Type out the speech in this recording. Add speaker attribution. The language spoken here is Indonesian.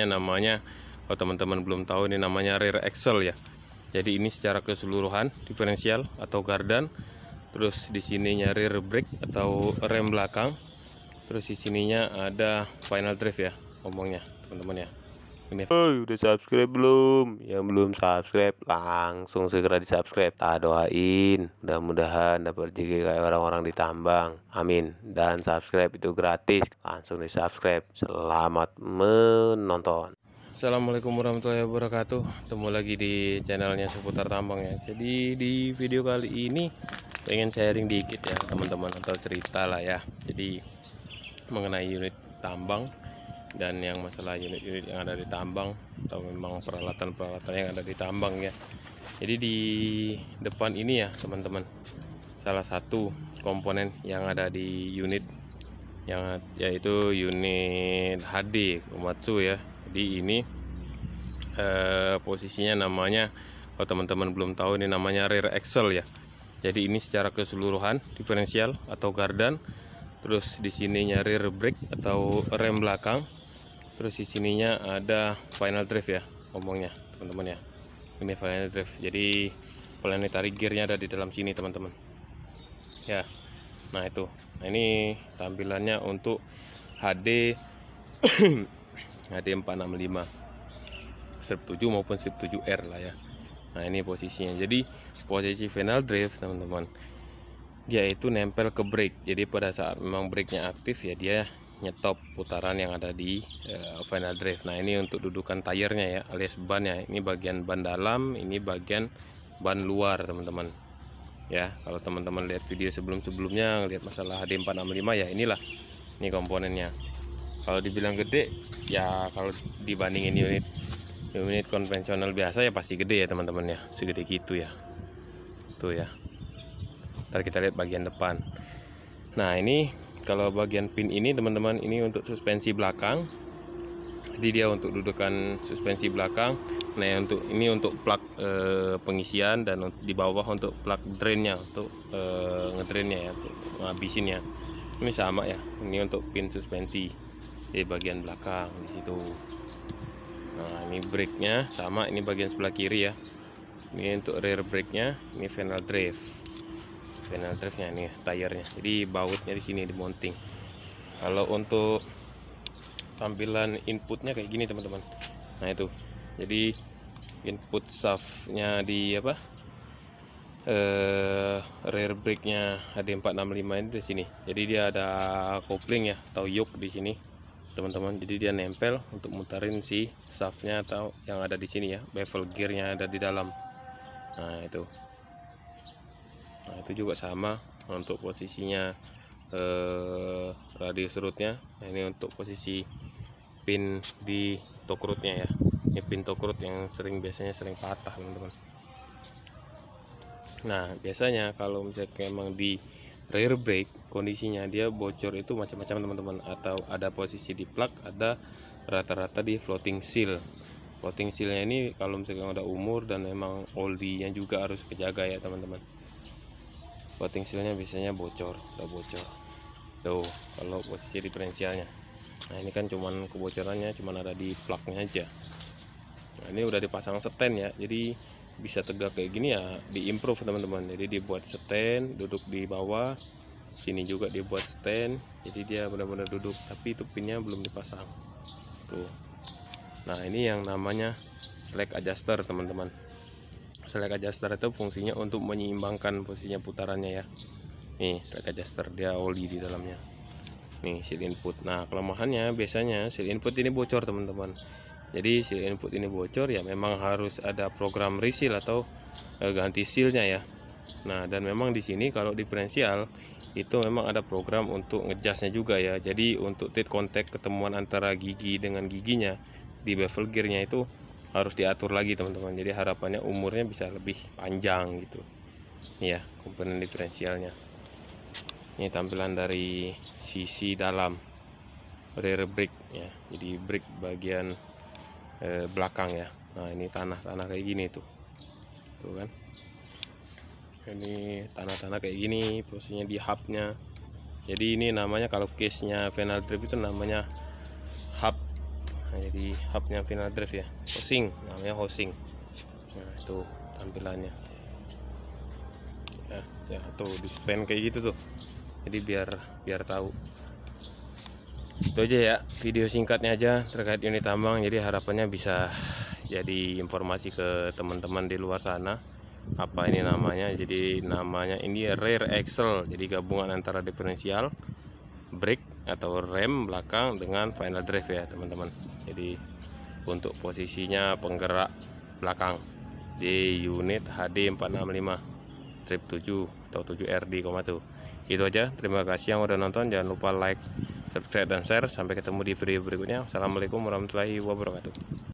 Speaker 1: namanya kalau teman-teman belum tahu ini namanya rear axle ya jadi ini secara keseluruhan diferensial atau gardan terus di sininya rear brake atau rem belakang terus di sininya ada final drift ya ngomongnya teman-teman ya ini oh, udah subscribe belum yang belum subscribe langsung segera di subscribe tak doain mudah-mudahan dapat rezeki kayak orang-orang di tambang. amin dan subscribe itu gratis langsung di subscribe selamat menonton Assalamualaikum warahmatullahi wabarakatuh Temu lagi di channelnya seputar tambang ya Jadi di video kali ini Pengen sharing dikit ya teman-teman Atau cerita lah ya Jadi mengenai unit tambang dan yang masalah unit-unit yang ada di tambang atau memang peralatan-peralatan yang ada di tambang ya jadi di depan ini ya teman-teman salah satu komponen yang ada di unit yang yaitu unit HD Komatsu ya di ini eh, posisinya namanya kalau teman-teman belum tahu ini namanya rear axle ya jadi ini secara keseluruhan diferensial atau gardan terus di sininya rear brake atau rem belakang terus di sininya ada final drift ya omongnya teman-teman ya ini final drift jadi planetary gearnya ada di dalam sini teman-teman ya nah itu nah ini tampilannya untuk HD HD 465 strip 7 maupun strip 7R lah ya nah ini posisinya jadi posisi final drift teman-teman dia itu nempel ke brake jadi pada saat memang brake nya aktif ya dia nyetop putaran yang ada di uh, final drive. Nah, ini untuk dudukan tayernya ya, alias ban ya. Ini bagian ban dalam, ini bagian ban luar, teman-teman. Ya, kalau teman-teman lihat video sebelum-sebelumnya lihat masalah HD465 ya, inilah ini komponennya. Kalau dibilang gede, ya kalau dibandingin unit unit konvensional biasa ya pasti gede ya, teman-teman ya. Segede gitu ya. Tuh ya. Ntar kita lihat bagian depan. Nah, ini kalau bagian pin ini teman-teman ini untuk suspensi belakang jadi dia untuk dudukan suspensi belakang nah untuk ini untuk plug e, pengisian dan di bawah untuk plug drainnya untuk e, ngedrainnya ya untuk ngabisinnya ini sama ya ini untuk pin suspensi di bagian belakang di situ nah ini brake nya sama ini bagian sebelah kiri ya ini untuk rear brake nya ini final drive panel drive-nya nih tayarnya. Jadi bautnya di sini di mounting. Kalau untuk tampilan inputnya kayak gini teman-teman. Nah itu. Jadi input shaftnya di apa? eh rear brake-nya HD465 ini di sini. Jadi dia ada kopling ya atau yoke di sini teman-teman jadi dia nempel untuk muterin si shaftnya atau yang ada di sini ya bevel gearnya ada di dalam nah itu nah itu juga sama untuk posisinya eh, radius rootnya nah, ini untuk posisi pin di tok rootnya ya ini pin tok root yang sering biasanya sering patah teman-teman nah biasanya kalau misalnya memang di rear brake kondisinya dia bocor itu macam-macam teman-teman atau ada posisi di plug ada rata-rata di floating seal floating sealnya ini kalau misalnya udah umur dan memang oldie yang juga harus kejaga ya teman-teman voting silnya biasanya bocor udah bocor tuh kalau posisi diferensialnya nah ini kan cuman kebocorannya cuman ada di plugnya aja nah ini udah dipasang seten ya jadi bisa tegak kayak gini ya diimprove teman-teman jadi dibuat seten duduk di bawah sini juga dibuat stand jadi dia benar-benar duduk tapi itu pinnya belum dipasang tuh nah ini yang namanya slack adjuster teman-teman slack adjuster itu fungsinya untuk menyeimbangkan posisinya putarannya ya nih slack adjuster dia oli di dalamnya nih seal input nah kelemahannya biasanya seal input ini bocor teman-teman jadi seal input ini bocor ya memang harus ada program reseal atau e, ganti sealnya ya nah dan memang di sini kalau diferensial itu memang ada program untuk ngejasnya juga ya jadi untuk tit kontak ketemuan antara gigi dengan giginya di bevel gearnya itu harus diatur lagi teman-teman jadi harapannya umurnya bisa lebih panjang gitu ya komponen diferensialnya ini tampilan dari sisi dalam rear brake ya jadi brake bagian eh, belakang ya nah ini tanah-tanah kayak gini tuh tuh kan ini tanah-tanah kayak gini posisinya di hubnya jadi ini namanya kalau case nya final drift itu namanya nah, jadi hubnya final drive ya housing namanya housing nah itu tampilannya ya, ya tuh dispen kayak gitu tuh jadi biar biar tahu itu aja ya video singkatnya aja terkait unit tambang jadi harapannya bisa jadi informasi ke teman-teman di luar sana apa ini namanya jadi namanya ini rear axle jadi gabungan antara diferensial brake atau rem belakang dengan final drive ya teman-teman jadi untuk posisinya penggerak belakang di unit HD 465 strip 7 atau 7RD, tuh itu aja terima kasih yang udah nonton jangan lupa like subscribe dan share sampai ketemu di video berikutnya assalamualaikum warahmatullahi wabarakatuh